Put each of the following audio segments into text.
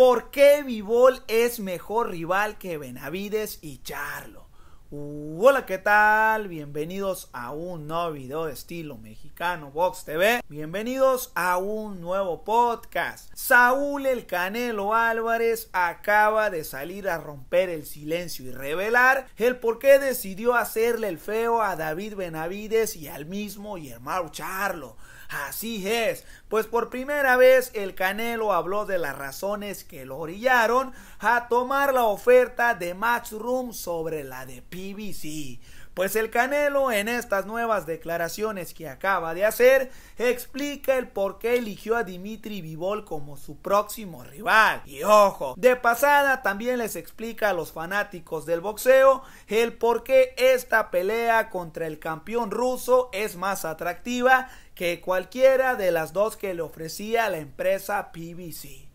¿Por qué Vivol es mejor rival que Benavides y Charlo? Uh, hola, ¿qué tal? Bienvenidos a un nuevo video de estilo mexicano Vox TV. Bienvenidos a un nuevo podcast. Saúl El Canelo Álvarez acaba de salir a romper el silencio y revelar el por qué decidió hacerle el feo a David Benavides y al mismo hermano Charlo. Así es, pues por primera vez el Canelo habló de las razones que lo orillaron a tomar la oferta de Matchroom sobre la de PBC. Pues el Canelo en estas nuevas declaraciones que acaba de hacer explica el por qué eligió a Dimitri Vivol como su próximo rival. Y ojo, de pasada también les explica a los fanáticos del boxeo el por qué esta pelea contra el campeón ruso es más atractiva que cualquiera de las dos que le ofrecía la empresa PBC.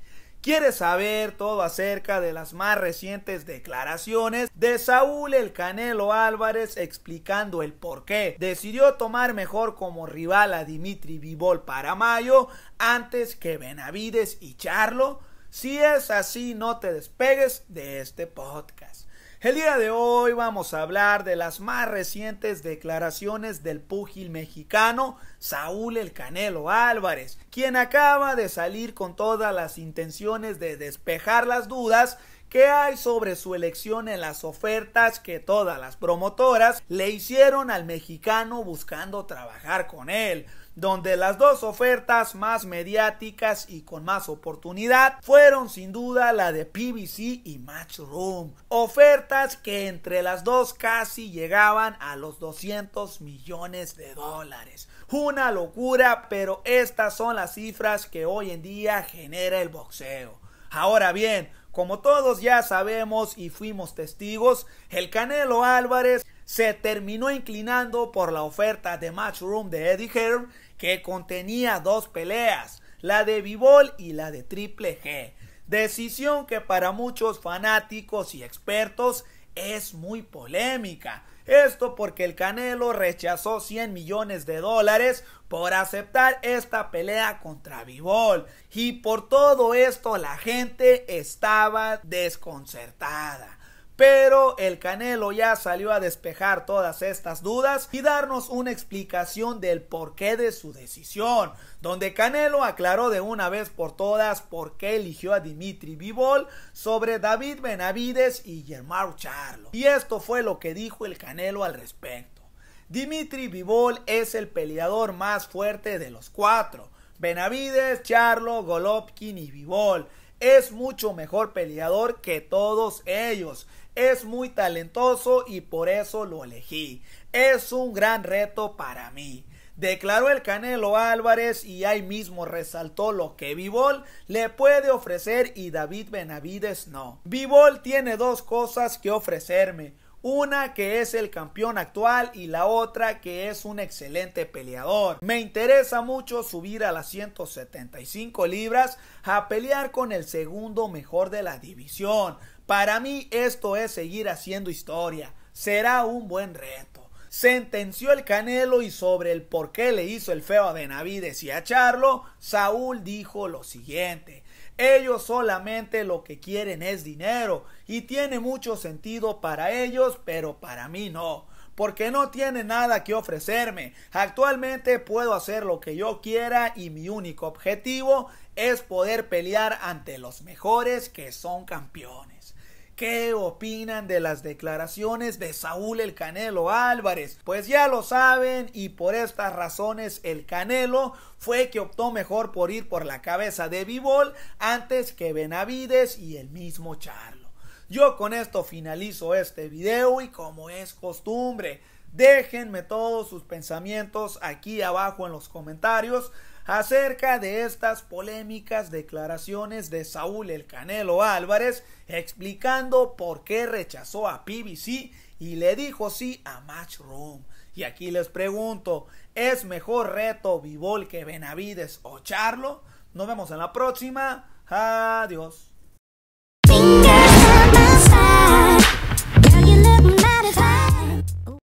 ¿Quieres saber todo acerca de las más recientes declaraciones de Saúl el Canelo Álvarez explicando el por qué decidió tomar mejor como rival a Dimitri Vivol para mayo antes que Benavides y Charlo? Si es así, no te despegues de este podcast. El día de hoy vamos a hablar de las más recientes declaraciones del púgil mexicano Saúl El Canelo Álvarez, quien acaba de salir con todas las intenciones de despejar las dudas que hay sobre su elección en las ofertas que todas las promotoras le hicieron al mexicano buscando trabajar con él donde las dos ofertas más mediáticas y con más oportunidad fueron sin duda la de PBC y Matchroom. Ofertas que entre las dos casi llegaban a los 200 millones de dólares. Una locura, pero estas son las cifras que hoy en día genera el boxeo. Ahora bien, como todos ya sabemos y fuimos testigos, el Canelo Álvarez se terminó inclinando por la oferta de Matchroom de Eddie Herb que contenía dos peleas, la de B-Ball y la de Triple G. Decisión que para muchos fanáticos y expertos es muy polémica. Esto porque el Canelo rechazó 100 millones de dólares por aceptar esta pelea contra B-Ball Y por todo esto la gente estaba desconcertada. Pero el Canelo ya salió a despejar todas estas dudas y darnos una explicación del porqué de su decisión, donde Canelo aclaró de una vez por todas por qué eligió a Dimitri Vivol sobre David Benavides y Germán Charlo. Y esto fue lo que dijo el Canelo al respecto. Dimitri Vivol es el peleador más fuerte de los cuatro, Benavides, Charlo, Golovkin y Vivol es mucho mejor peleador que todos ellos. Es muy talentoso y por eso lo elegí. Es un gran reto para mí. Declaró el Canelo Álvarez y ahí mismo resaltó lo que Vivol le puede ofrecer y David Benavides no. Bivol tiene dos cosas que ofrecerme una que es el campeón actual y la otra que es un excelente peleador. Me interesa mucho subir a las 175 libras a pelear con el segundo mejor de la división. Para mí esto es seguir haciendo historia. Será un buen reto sentenció el Canelo y sobre el por qué le hizo el feo a Benavides y a Charlo, Saúl dijo lo siguiente. Ellos solamente lo que quieren es dinero y tiene mucho sentido para ellos, pero para mí no porque no tiene nada que ofrecerme. Actualmente puedo hacer lo que yo quiera y mi único objetivo es poder pelear ante los mejores que son campeones. ¿Qué opinan de las declaraciones de Saúl el Canelo Álvarez? Pues ya lo saben y por estas razones el Canelo fue que optó mejor por ir por la cabeza de Bivol antes que Benavides y el mismo Charlo. Yo con esto finalizo este video y como es costumbre, Déjenme todos sus pensamientos aquí abajo en los comentarios acerca de estas polémicas declaraciones de Saúl El Canelo Álvarez explicando por qué rechazó a PBC y le dijo sí a Matchroom. Y aquí les pregunto, ¿es mejor reto Vivol que Benavides o Charlo? Nos vemos en la próxima. Adiós.